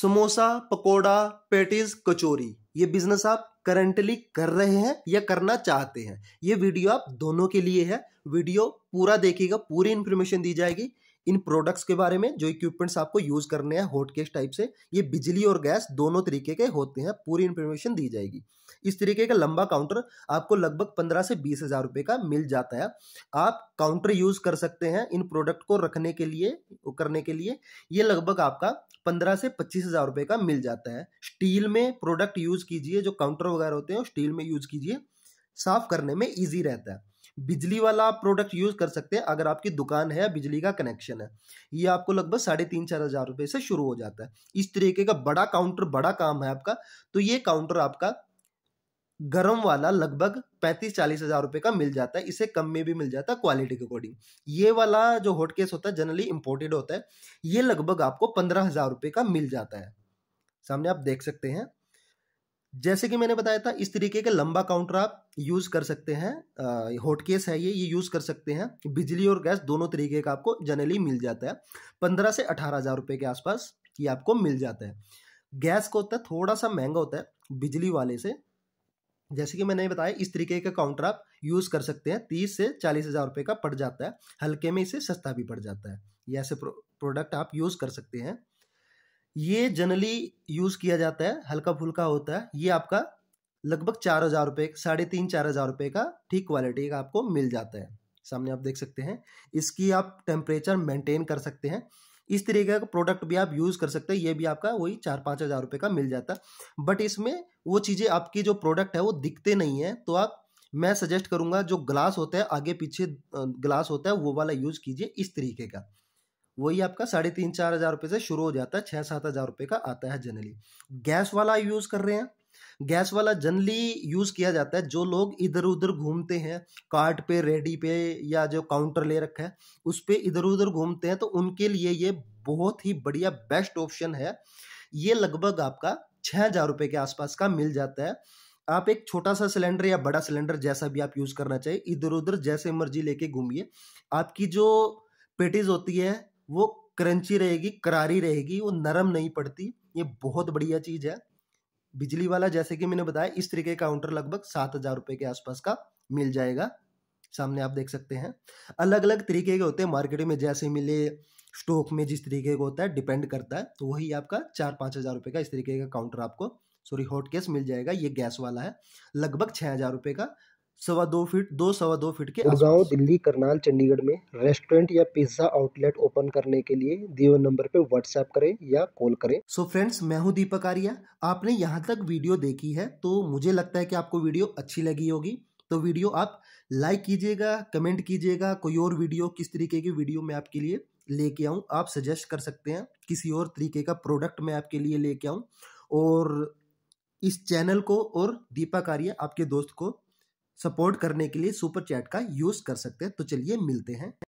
samosa pakora patties kachori ये business आप currently कर रहे हैं या करना चाहते हैं ये वीडियो आप दोनों के लिए है वीडियो पूरा देखिएगा पूरी इंफॉर्मेशन दी जाएगी इन प्रोडक्ट्स के बारे में जो इक्विपमेंट्स आपको यूज़ करने हैं हॉट केस टाइप से ये बिजली और गैस दोनों तरीके के होते हैं पूरी इन्फॉर्मेशन दी जाएगी इस तरीके का लंबा काउंटर आपको लगभग पंद्रह से बीस हज़ार रुपये का मिल जाता है आप काउंटर यूज़ कर सकते हैं इन प्रोडक्ट को रखने के लिए करने के लिए ये लगभग आपका पंद्रह से पच्चीस हज़ार रुपये का मिल जाता है स्टील में प्रोडक्ट यूज़ कीजिए जो काउंटर वगैरह होते हैं स्टील में यूज़ कीजिए साफ करने में ईजी रहता है बिजली वाला प्रोडक्ट यूज कर सकते हैं अगर आपकी दुकान है या बिजली का कनेक्शन है ये आपको लगभग साढ़े तीन चार हजार रुपए से शुरू हो जाता है इस तरीके का बड़ा काउंटर बड़ा काम है आपका तो ये काउंटर आपका गरम वाला लगभग पैंतीस चालीस हजार रुपए का मिल जाता है इसे कम में भी मिल जाता है क्वालिटी के अकॉर्डिंग ये वाला जो हॉट केस होता है जनरली इंपोर्टेड होता है ये लगभग आपको पंद्रह हजार रुपए का मिल जाता है सामने आप देख सकते हैं जैसे कि मैंने बताया था इस तरीके का लंबा काउंटर आप यूज़ कर सकते हैं हॉटकेस है ये ये यूज़ कर सकते हैं बिजली और गैस दोनों तरीके का आपको जनरली मिल जाता है पंद्रह से अठारह हज़ार रुपये के आसपास ये आपको मिल जाता है गैस का होता है थोड़ा सा महंगा होता है बिजली वाले से जैसे कि मैंने बताया इस तरीके का काउंटर आप यूज़ कर सकते हैं तीस से चालीस हज़ार रुपये का पड़ जाता है हल्के में इसे सस्ता भी पड़ जाता है ऐसे प्रोडक्ट आप यूज़ कर सकते हैं ये जनरली यूज़ किया जाता है हल्का फुल्का होता है ये आपका लगभग चार हज़ार रुपये साढ़े तीन चार हज़ार रुपये का ठीक क्वालिटी का आपको मिल जाता है सामने आप देख सकते हैं इसकी आप टेम्परेचर मेंटेन कर सकते हैं इस तरीके का प्रोडक्ट भी आप यूज़ कर सकते हैं ये भी आपका वही चार पाँच हज़ार रुपये का मिल जाता है बट इसमें वो चीज़ें आपकी जो प्रोडक्ट है वो दिखते नहीं है तो आप मैं सजेस्ट करूंगा जो ग्लास होता है आगे पीछे ग्लास होता है वो वाला यूज़ कीजिए इस तरीके का वही आपका साढ़े तीन चार हज़ार रुपये से शुरू हो जाता है छः सात हज़ार रुपये का आता है जनरली गैस वाला यूज़ कर रहे हैं गैस वाला जनरली यूज़ किया जाता है जो लोग इधर उधर घूमते हैं कार्ट पे रेडी पे या जो काउंटर ले रखा है उस पर इधर उधर घूमते हैं तो उनके लिए ये बहुत ही बढ़िया बेस्ट ऑप्शन है ये लगभग आपका छः हज़ार रुपये के आसपास का मिल जाता है आप एक छोटा सा सिलेंडर या बड़ा सिलेंडर जैसा भी आप यूज़ करना चाहिए इधर उधर जैसे मर्जी लेके घूमिए आपकी जो पेटीज होती है वो क्रंची रहेगी करारी रहेगी वो नरम नहीं पड़ती ये बहुत बढ़िया चीज़ है बिजली वाला जैसे कि मैंने बताया इस तरीके का काउंटर लगभग सात हज़ार रुपये के आसपास का मिल जाएगा सामने आप देख सकते हैं अलग अलग तरीके के होते हैं मार्केट में जैसे मिले स्टॉक में जिस तरीके का होता है डिपेंड करता है तो वही आपका चार पाँच हज़ार रुपये का इस तरीके का काउंटर आपको सॉरी हॉट केस मिल जाएगा ये गैस वाला है लगभग छः हज़ार रुपये का सवा दो फीट दो सवा दो फीट के गुड़गांव दिल्ली करनाल चंडीगढ़ में रेस्टोरेंट या पिज्जा आउटलेट ओपन करने के लिए दिए नंबर पे व्हाट्सएप करें या कॉल करें सो फ्रेंड्स मैं हूं दीपक आर्या आपने यहाँ तक वीडियो देखी है तो मुझे लगता है कि आपको वीडियो अच्छी लगी होगी तो वीडियो आप लाइक कीजिएगा कमेंट कीजिएगा कोई और वीडियो किस तरीके की वीडियो मैं आपके लिए लेके आऊँ आप सजेस्ट कर सकते हैं किसी और तरीके का प्रोडक्ट मैं आपके लिए लेके आऊँ और इस चैनल को और दीपक आर्या आपके दोस्त को सपोर्ट करने के लिए सुपर चैट का यूज कर सकते हैं तो चलिए मिलते हैं